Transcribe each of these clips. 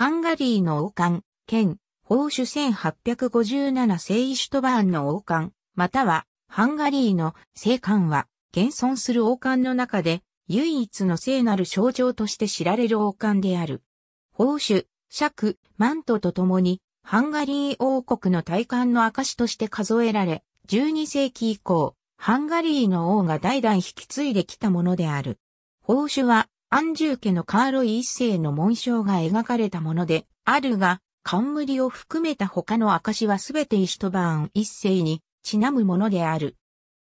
ハンガリーの王冠、兼、宝主1857聖イシュトバーンの王冠、または、ハンガリーの聖冠は、現存する王冠の中で、唯一の聖なる象徴として知られる王冠である。宝主、尺、マントと共に、ハンガリー王国の大冠の証として数えられ、12世紀以降、ハンガリーの王が代々引き継いできたものである。宝珠は、アンジュー家のカーロイ一世の紋章が描かれたもので、あるが、冠を含めた他の証はすべてイシュトバーン一世にちなむものである。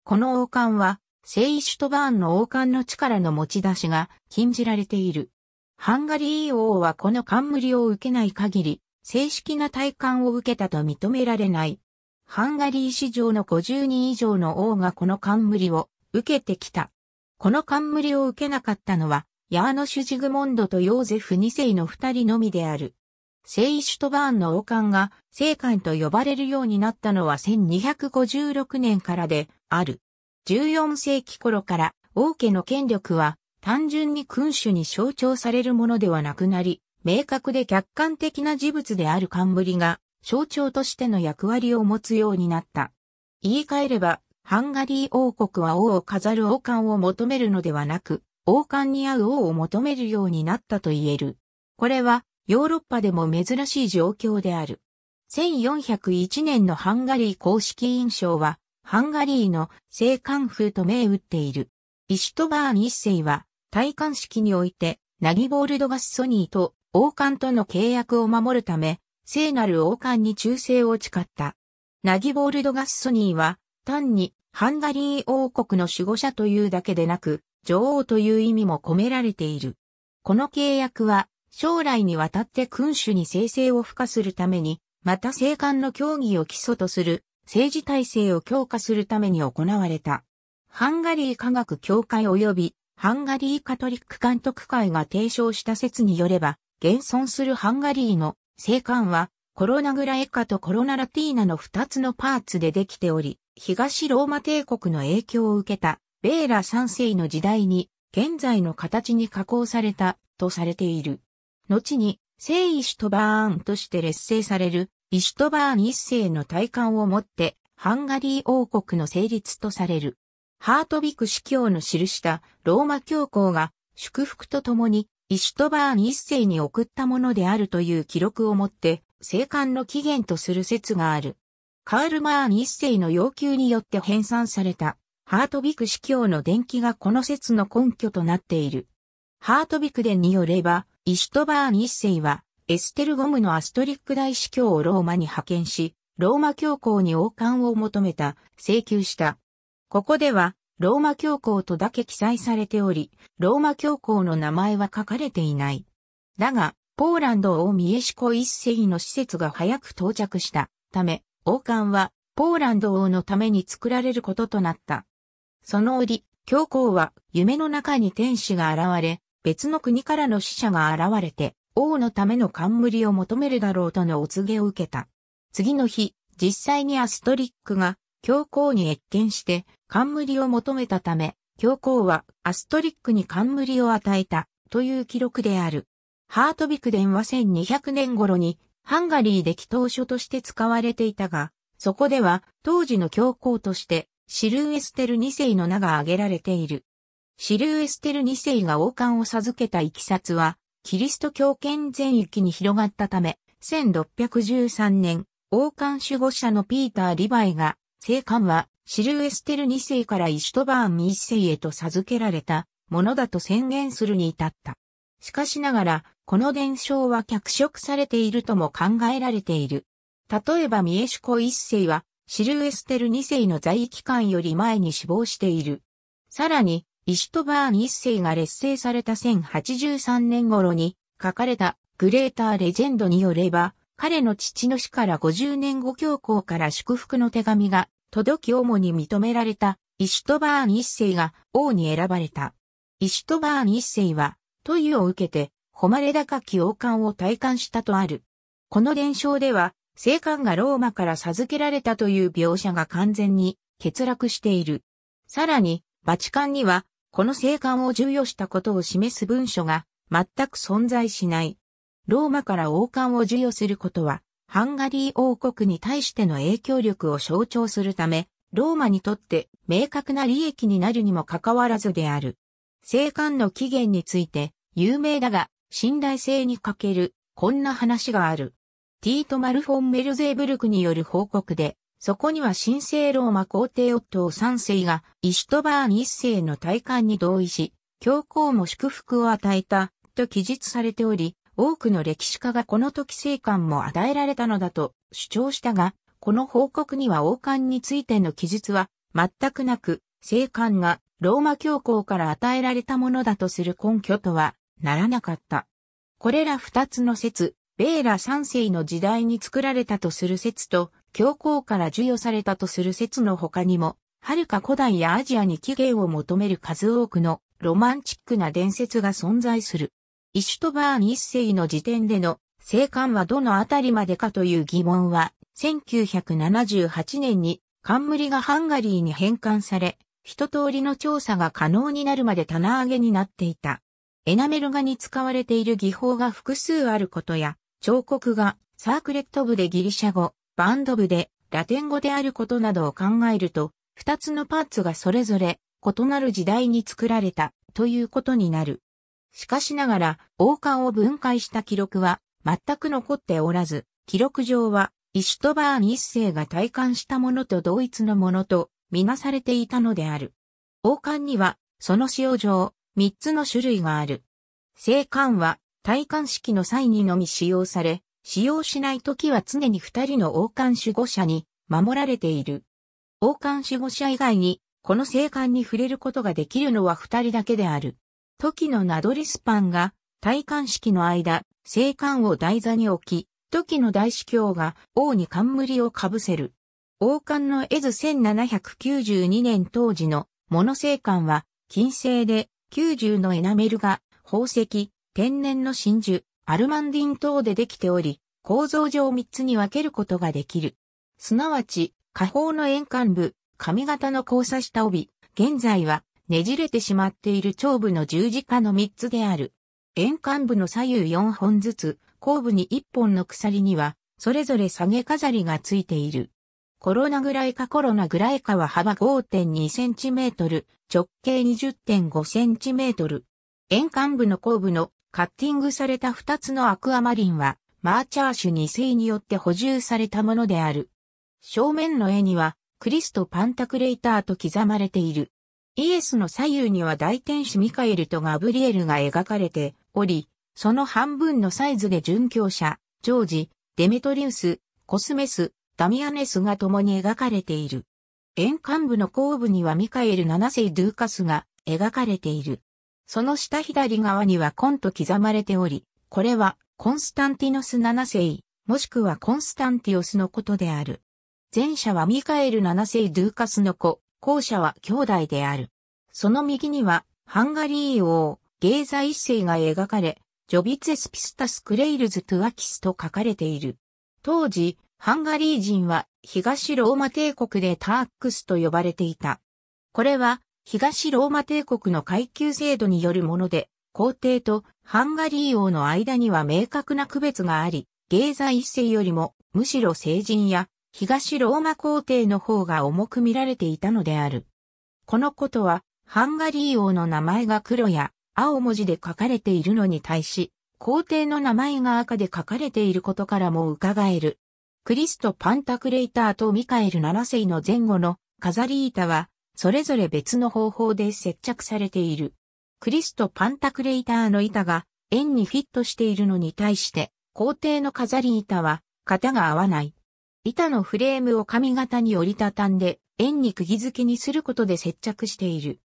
この王冠は、聖イシュトバーンの王冠の力の持ち出しが禁じられている。ハンガリー王はこの冠を受けない限り、正式な体感を受けたと認められない。ハンガリー史上の50人以上の王がこの冠を受けてきた。この冠を受けなかったのは、ヤーノシュ・ジグモンドとヨーゼフ2世の二人のみである。聖イシュトバーンの王冠が聖冠と呼ばれるようになったのは1256年からである。14世紀頃から王家の権力は単純に君主に象徴されるものではなくなり、明確で客観的な事物である冠が象徴としての役割を持つようになった。言い換えれば、ハンガリー王国は王を飾る王冠を求めるのではなく、王冠に合う王を求めるようになったと言える。これはヨーロッパでも珍しい状況である。1401年のハンガリー公式印象は、ハンガリーの聖官風と銘打っている。イシュトバーン一世は、戴冠式において、ナギボールドガスソニーと王冠との契約を守るため、聖なる王冠に忠誠を誓った。ナギボールドガスソニーは、単にハンガリー王国の守護者というだけでなく、女王という意味も込められている。この契約は、将来にわたって君主に生成を付加するために、また政官の協議を基礎とする政治体制を強化するために行われた。ハンガリー科学協会及びハンガリーカトリック監督会が提唱した説によれば、現存するハンガリーの政官はコロナグラエカとコロナラティーナの2つのパーツでできており、東ローマ帝国の影響を受けたベーラ3世の時代に現在の形に加工されたとされている。後に聖イシュトバーンとして劣勢されるイシュトバーン一世の体感をもってハンガリー王国の成立とされる。ハートビク司教の記したローマ教皇が祝福とともにイシュトバーン一世に送ったものであるという記録をもって生還の起源とする説がある。カール・マーン一世の要求によって編纂されたハートビク司教の伝記がこの説の根拠となっている。ハートビク伝によれば、イシュトバーン一世は、エステルゴムのアストリック大司教をローマに派遣し、ローマ教皇に王冠を求めた、請求した。ここでは、ローマ教皇とだけ記載されており、ローマ教皇の名前は書かれていない。だが、ポーランド王ミエシコ一世の施設が早く到着したため、王冠はポーランド王のために作られることとなった。その折、教皇は夢の中に天使が現れ、別の国からの死者が現れて、王のための冠を求めるだろうとのお告げを受けた。次の日、実際にアストリックが教皇に越見して、冠を求めたため、教皇はアストリックに冠を与えたという記録である。ハートビクデンは1200年頃にハンガリーで祈祷書として使われていたが、そこでは当時の教皇としてシルーエステル2世の名が挙げられている。シルーエステル2世が王冠を授けた行きさは、キリスト教圏全域に広がったため、1613年、王冠守護者のピーター・リヴァイが、聖冠はシルーエステル2世からイシュトバーン1世へと授けられたものだと宣言するに至った。しかしながら、この伝承は脚色されているとも考えられている。例えば三重コ一世は、シルエステル2世の在位期間より前に死亡している。さらに、イシュトバーン1世が劣勢された1083年頃に書かれたグレーターレジェンドによれば、彼の父の死から50年後教皇から祝福の手紙が届き主に認められたイシュトバーン1世が王に選ばれた。イシュトバーン1世は、問いを受けて、誉れ高き王冠を体感したとある。この伝承では、生還がローマから授けられたという描写が完全に欠落している。さらに、バチカンには、この生還を授与したことを示す文書が全く存在しない。ローマから王冠を授与することは、ハンガリー王国に対しての影響力を象徴するため、ローマにとって明確な利益になるにもかかわらずである。生還の起源について、有名だが、信頼性に欠ける、こんな話がある。ティート・マルフォン・メルゼーブルクによる報告で、そこには神聖ローマ皇帝夫を3世がイシュトバーン1世の体感に同意し、教皇も祝福を与えたと記述されており、多くの歴史家がこの時生還も与えられたのだと主張したが、この報告には王冠についての記述は全くなく、生還がローマ教皇から与えられたものだとする根拠とはならなかった。これら二つの説、ベーラ三世の時代に作られたとする説と、教皇から授与されたとする説の他にも、はるか古代やアジアに起源を求める数多くのロマンチックな伝説が存在する。イシュトバーン一世の時点での生還はどのあたりまでかという疑問は、1978年に冠がハンガリーに返還され、一通りの調査が可能になるまで棚上げになっていた。エナメル画に使われている技法が複数あることや、彫刻がサークレット部でギリシャ語、バンド部でラテン語であることなどを考えると、二つのパーツがそれぞれ異なる時代に作られたということになる。しかしながら王冠を分解した記録は全く残っておらず、記録上はイシュトバーン一世が体感したものと同一のものとみなされていたのである。王冠にはその使用上三つの種類がある。聖冠は戴冠式の際にのみ使用され、使用しない時は常に二人の王冠守護者に守られている。王冠守護者以外に、この聖冠に触れることができるのは二人だけである。時のナドリスパンが、戴冠式の間、聖冠を台座に置き、時の大司教が王に冠をかぶせる。王冠の絵図1792年当時のモノ聖冠は金星で90のエナメルが宝石、天然の真珠、アルマンディン等でできており、構造上3つに分けることができる。すなわち、下方の円管部、髪型の交差した帯、現在はねじれてしまっている長部の十字架の3つである。円管部の左右4本ずつ、後部に1本の鎖には、それぞれ下げ飾りがついている。コロナグライカコロナグライカは幅5.2センチメートル、直径20.5センチメートル。円管部の後部のカッティングされた2つのアクアマリンは、マーチャーシュ2世によって補充されたものである。正面の絵には、クリスト・パンタクレイターと刻まれている。イエスの左右には大天使ミカエルとガブリエルが描かれており、その半分のサイズで殉教者、ジョージ、デメトリウス、コスメス、ダミアネスが共に描かれている。円岸部の後部にはミカエル7世ドゥーカスが描かれている。その下左側にはコンと刻まれており、これはコンスタンティノス七世、もしくはコンスタンティオスのことである。前者はミカエル七世ドゥーカスの子、後者は兄弟である。その右には、ハンガリー王、ゲーザ一世が描かれ、ジョビツェスピスタスクレイルズトゥアキスと書かれている。当時、ハンガリー人は東ローマ帝国でターックスと呼ばれていた。これは東ローマ帝国の階級制度によるもので、皇帝とハンガリー王の間には明確な区別があり、芸在一世よりも、むしろ成人や、東ローマ皇帝の方が重く見られていたのである。このことは、ハンガリー王の名前が黒や青文字で書かれているのに対し、皇帝の名前が赤で書かれていることからも伺える。クリスト・パンタクレイターとミカエル7世の前後のカザリータはそれぞれ別の方法で接着されている。クリストパンタクレイターの板が円にフィットしているのに対して、皇帝の飾り板は型が合わない。板のフレームを髪型に折りたたんで円に釘付けにすることで接着している。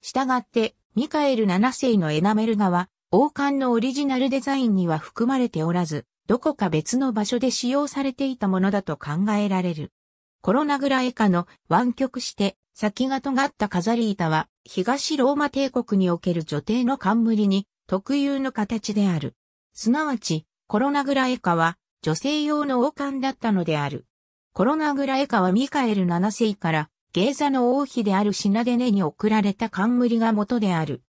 したがって、ミカエル7世のエナメル画は、王冠のオリジナルデザインには含まれておらず、どこか別の場所で使用されていたものだと考えられる。コロナグラ以下の湾曲して先が尖った飾り板は、東ローマ帝国における女帝の冠に特有の形である。すなわち、コロナグラエカは女性用の王冠だったのである。コロナグラエカはミカエル7世からゲーザの王妃であるシナデネに贈られた冠が元である。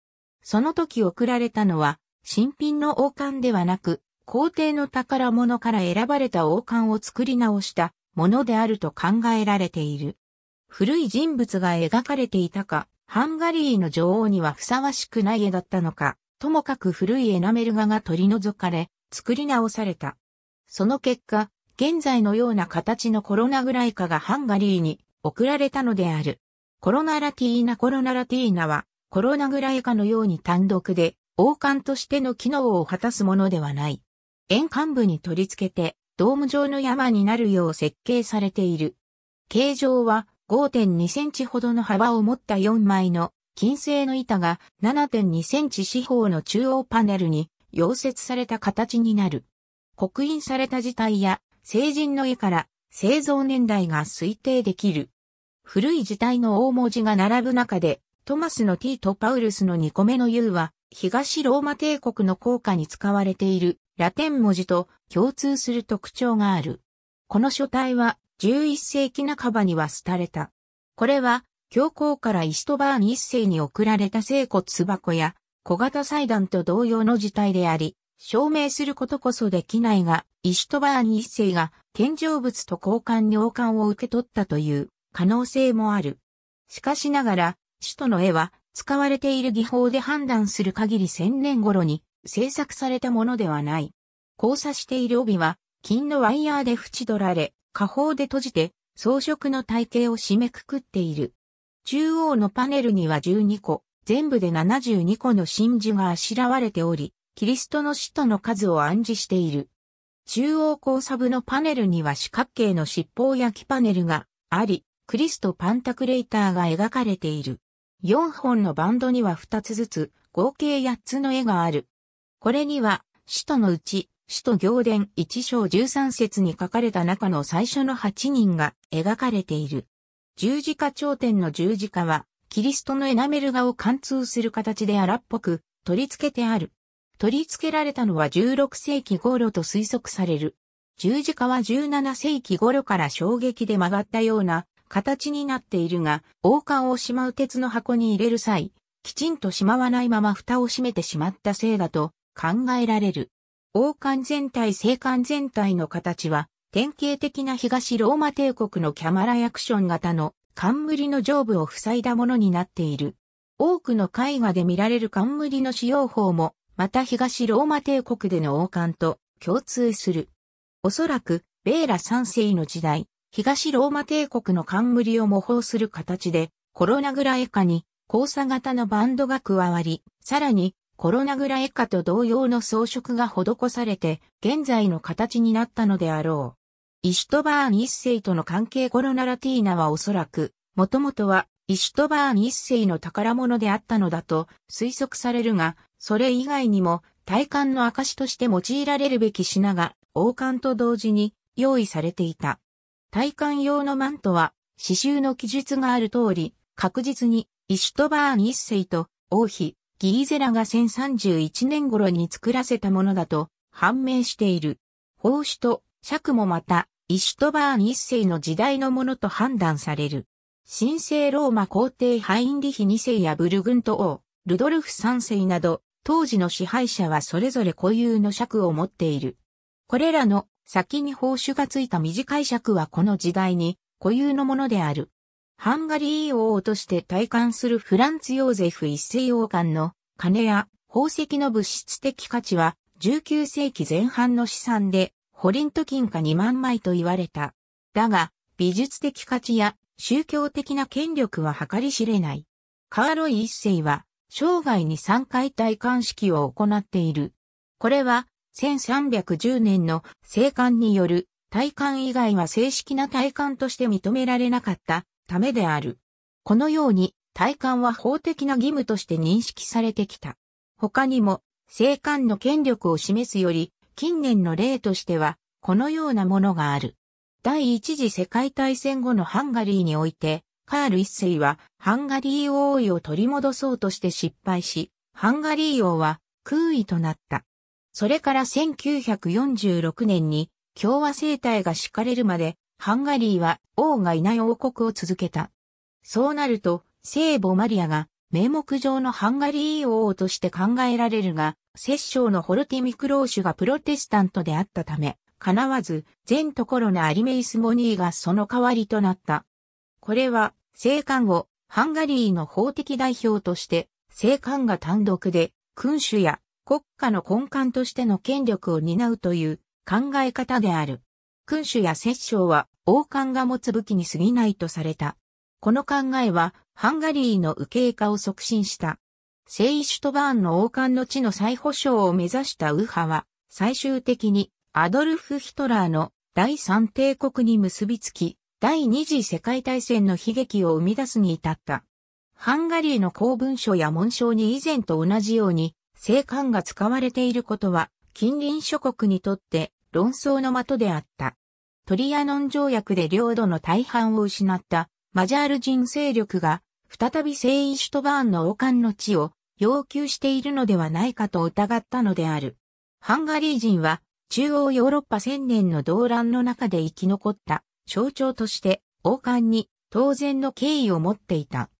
その時贈られたのは新品の王冠ではなく、皇帝の宝物から選ばれた王冠を作り直したものであると考えられている。古い人物が描かれていたか、ハンガリーの女王にはふさわしくない絵だったのか、ともかく古いエナメル画が取り除かれ、作り直された。その結果、現在のような形のコロナグライカがハンガリーに送られたのである。コロナラティーナコロナラティーナは、コロナグライカのように単独で、王冠としての機能を果たすものではない。円幹部に取り付けて、ドーム状の山になるよう設計されている。形状は5.2センチほどの幅を持った4枚の金製の板が7.2センチ四方の中央パネルに溶接された形になる。刻印された字体や成人の絵から製造年代が推定できる。古い字体の大文字が並ぶ中で、トマスの T とパウルスの2個目の U は、東ローマ帝国の効果に使われているラテン文字と共通する特徴がある。この書体は11世紀半ばには廃れた。これは、教皇からイシュトバーン一世に送られた聖骨箱や小型祭壇と同様の事態であり、証明することこそできないが、イシュトバーン一世が献上物と交換に王冠を受け取ったという可能性もある。しかしながら、首都の絵は使われている技法で判断する限り1000年頃に制作されたものではない。交差している帯は金のワイヤーで縁取られ、下方で閉じて装飾の体系を締めくくっている。中央のパネルには12個、全部で72個の真珠があしらわれており、キリストの使徒の数を暗示している。中央交差部のパネルには四角形の七宝焼きパネルがあり、クリストパンタクレーターが描かれている。4本のバンドには2つずつ、合計8つの絵がある。これには、使徒のうち、首都行伝一章十三節に書かれた中の最初の八人が描かれている。十字架頂点の十字架は、キリストのエナメル画を貫通する形で荒っぽく取り付けてある。取り付けられたのは16世紀頃と推測される。十字架は17世紀頃から衝撃で曲がったような形になっているが、王冠をしまう鉄の箱に入れる際、きちんとしまわないまま蓋を閉めてしまったせいだと考えられる。王冠全体聖冠全体の形は、典型的な東ローマ帝国のキャマラヤクション型の冠の上部を塞いだものになっている。多くの絵画で見られる冠の使用法も、また東ローマ帝国での王冠と共通する。おそらく、ベーラ3世の時代、東ローマ帝国の冠を模倣する形で、コロナグラエカに交差型のバンドが加わり、さらにコロナグラエカと同様の装飾が施されて、現在の形になったのであろう。イシュトバーン一世との関係コロナラティーナはおそらく、もともとはイシュトバーン一世の宝物であったのだと推測されるが、それ以外にも体感の証として用いられるべき品が王冠と同時に用意されていた。体感用のマントは刺繍の記述がある通り、確実にイシュトバーン一世と王妃ギーゼラが1031年頃に作らせたものだと判明している。宝珠と尺もまた、イシュトバーン一世の時代のものと判断される。神聖ローマ皇帝ハインリヒ2世やブルグント王、ルドルフ3世など、当時の支配者はそれぞれ固有の尺を持っている。これらの先に宝酬がついた短い尺はこの時代に固有のものである。ハンガリー王として戴冠するフランツ・ヨーゼフ一世王冠の金や宝石の物質的価値は19世紀前半の資産でホリント金貨2万枚と言われた。だが美術的価値や宗教的な権力は計り知れない。カーロイ一世は生涯に3回戴冠式を行っている。これは1310年の生還による戴冠以外は正式な戴冠として認められなかったためである。このように、体感は法的な義務として認識されてきた。他にも、聖官の権力を示すより、近年の例としては、このようなものがある。第一次世界大戦後のハンガリーにおいて、カール一世はハンガリー王位を取り戻そうとして失敗し、ハンガリー王は空位となった。それから1946年に共和政体が敷かれるまでハンガリーは王がいない王国を続けた。そうなると、聖母マリアが名目上のハンガリー王として考えられるが、摂政のホルティミクローシュがプロテスタントであったため、叶わず、全ところのアリメイスモニーがその代わりとなった。これは、聖官後、ハンガリーの法的代表として、聖官が単独で、君主や国家の根幹としての権力を担うという考え方である。君主や摂政は王冠が持つ武器に過ぎないとされた。この考えはハンガリーの右傾化を促進した。聖イシュトバーンの王冠の地の再保障を目指した右派は最終的にアドルフ・ヒトラーの第三帝国に結びつき、第二次世界大戦の悲劇を生み出すに至った。ハンガリーの公文書や紋章に以前と同じように、聖冠が使われていることは、近隣諸国にとって論争の的であった。トリアノン条約で領土の大半を失ったマジャール人勢力が再び聖イシュトバーンの王冠の地を要求しているのではないかと疑ったのである。ハンガリー人は中央ヨーロッパ千年の動乱の中で生き残った象徴として王冠に当然の敬意を持っていた。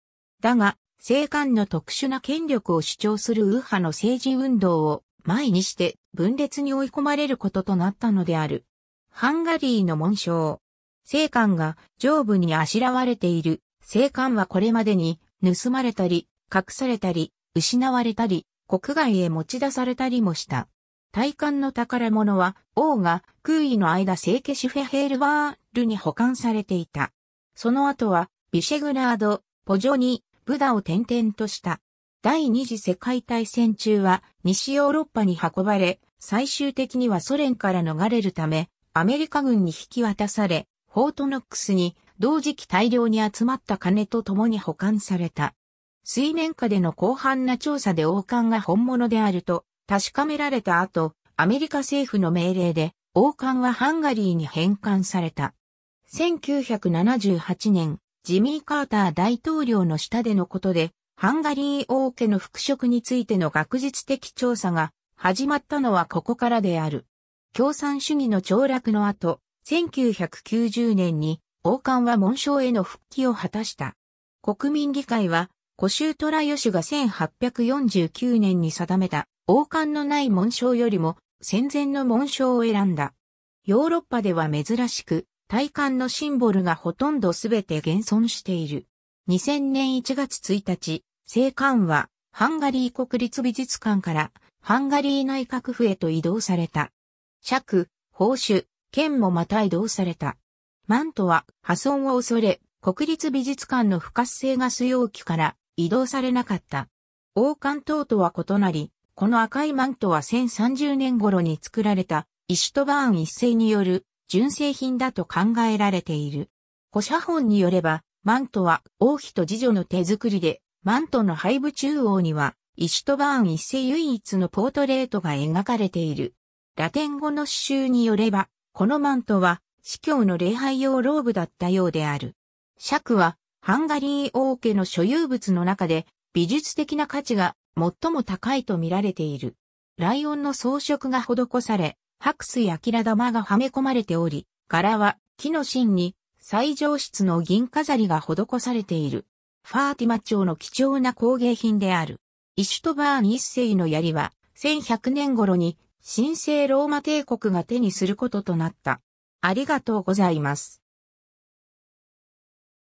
だが、聖冠の特殊な権力を主張する右派の政治運動を前にして分裂に追い込まれることとなったのである。ハンガリーの紋章。聖冠が上部にあしらわれている。聖冠はこれまでに盗まれたり、隠されたり、失われたり、国外へ持ち出されたりもした。大感の宝物は王が空位の間聖ケシフェヘールワールに保管されていた。その後はビシェグラード、ポジョニ、ブダを転々とした。第二次世界大戦中は西ヨーロッパに運ばれ、最終的にはソ連から逃れるため、アメリカ軍に引き渡され、フォートノックスに同時期大量に集まった金と共に保管された。水面下での広範な調査で王冠が本物であると確かめられた後、アメリカ政府の命令で王冠はハンガリーに返還された。1978年、ジミー・カーター大統領の下でのことで、ハンガリー王家の復職についての学術的調査が始まったのはここからである。共産主義の凋落の後、1990年に王冠は紋章への復帰を果たした。国民議会は、古州虎吉が1849年に定めた王冠のない紋章よりも戦前の紋章を選んだ。ヨーロッパでは珍しく、大冠のシンボルがほとんどすべて現存している。2000年1月1日、聖冠はハンガリー国立美術館からハンガリー内閣府へと移動された。尺、宝珠、剣もまた移動された。マントは破損を恐れ、国立美術館の不活性ガス容器から移動されなかった。王冠等とは異なり、この赤いマントは1030年頃に作られた、イシュトバーン一世による純正品だと考えられている。古写本によれば、マントは王妃と次女の手作りで、マントの背部中央には、イシュトバーン一世唯一のポートレートが描かれている。ラテン語の詩集によれば、このマントは、司教の礼拝用ローブだったようである。尺は、ハンガリー王家の所有物の中で、美術的な価値が最も高いと見られている。ライオンの装飾が施され、白水やキラ玉がはめ込まれており、柄は木の芯に最上質の銀飾りが施されている。ファーティマ町の貴重な工芸品である。イシュトバーン一世の槍は、1100年頃に神聖ローマ帝国が手にすることとなった。ありがとうございます。